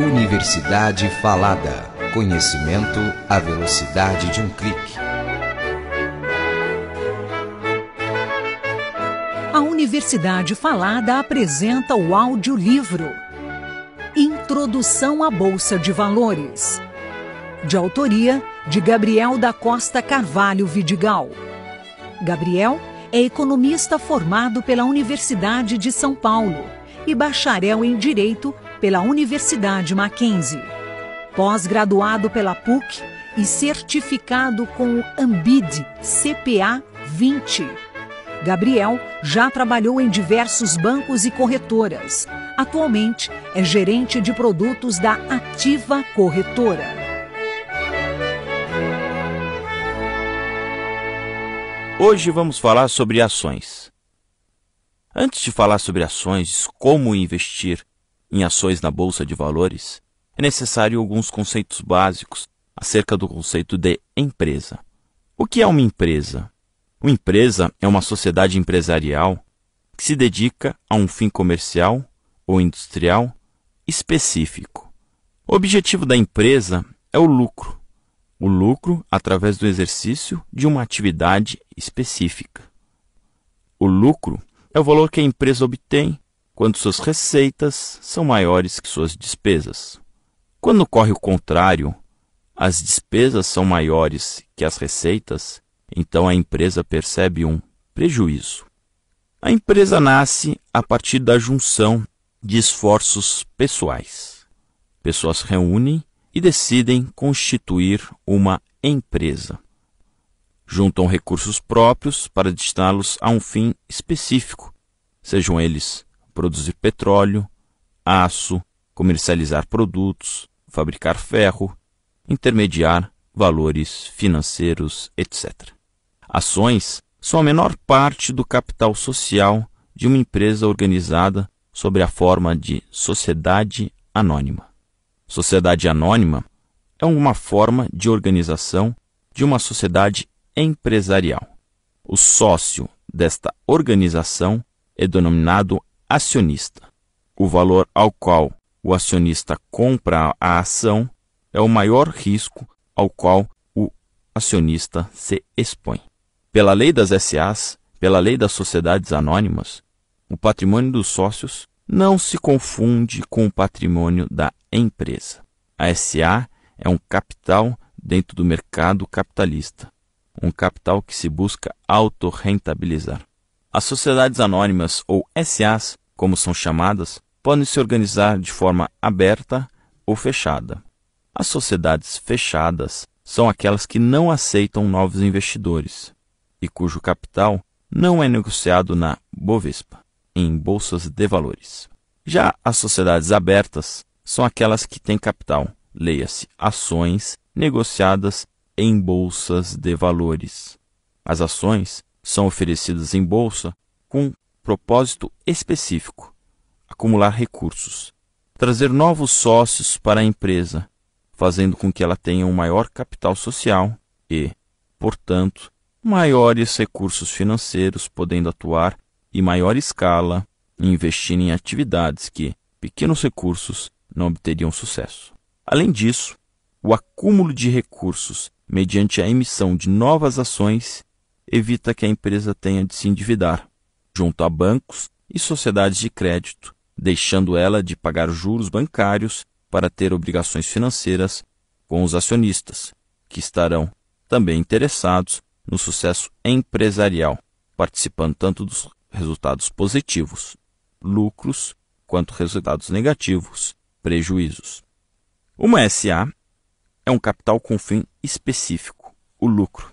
Universidade Falada. Conhecimento à velocidade de um clique. A Universidade Falada apresenta o audiolivro Introdução à Bolsa de Valores. De autoria de Gabriel da Costa Carvalho Vidigal. Gabriel é economista formado pela Universidade de São Paulo e bacharel em Direito pela Universidade Mackenzie, pós-graduado pela PUC e certificado com o Ambid CPA 20. Gabriel já trabalhou em diversos bancos e corretoras. Atualmente é gerente de produtos da Ativa Corretora. Hoje vamos falar sobre ações. Antes de falar sobre ações, como investir em ações na bolsa de valores, é necessário alguns conceitos básicos acerca do conceito de empresa. O que é uma empresa? Uma empresa é uma sociedade empresarial que se dedica a um fim comercial ou industrial específico. O objetivo da empresa é o lucro, o lucro através do exercício de uma atividade específica. O lucro é o valor que a empresa obtém quando suas receitas são maiores que suas despesas. Quando ocorre o contrário, as despesas são maiores que as receitas, então a empresa percebe um prejuízo. A empresa nasce a partir da junção de esforços pessoais. Pessoas reúnem e decidem constituir uma empresa. Juntam recursos próprios para destiná-los a um fim específico, sejam eles produzir petróleo, aço, comercializar produtos, fabricar ferro, intermediar valores financeiros, etc. Ações são a menor parte do capital social de uma empresa organizada sobre a forma de sociedade anônima. Sociedade anônima é uma forma de organização de uma sociedade empresarial. O sócio desta organização é denominado acionista. O valor ao qual o acionista compra a ação é o maior risco ao qual o acionista se expõe. Pela lei das SAs, pela lei das sociedades anônimas, o patrimônio dos sócios não se confunde com o patrimônio da empresa. A SA é um capital dentro do mercado capitalista, um capital que se busca autorrentabilizar. As sociedades anônimas, ou SAs, como são chamadas, podem se organizar de forma aberta ou fechada. As sociedades fechadas são aquelas que não aceitam novos investidores e cujo capital não é negociado na Bovespa, em bolsas de valores. Já as sociedades abertas são aquelas que têm capital, leia-se, ações negociadas em bolsas de valores. As ações são oferecidas em bolsa com um propósito específico: acumular recursos, trazer novos sócios para a empresa, fazendo com que ela tenha um maior capital social e, portanto, maiores recursos financeiros, podendo atuar em maior escala e investir em atividades que pequenos recursos não obteriam sucesso. Além disso, o acúmulo de recursos mediante a emissão de novas ações evita que a empresa tenha de se endividar junto a bancos e sociedades de crédito, deixando ela de pagar juros bancários para ter obrigações financeiras com os acionistas, que estarão também interessados no sucesso empresarial, participando tanto dos resultados positivos, lucros, quanto resultados negativos, prejuízos. Uma SA é um capital com fim específico, o lucro,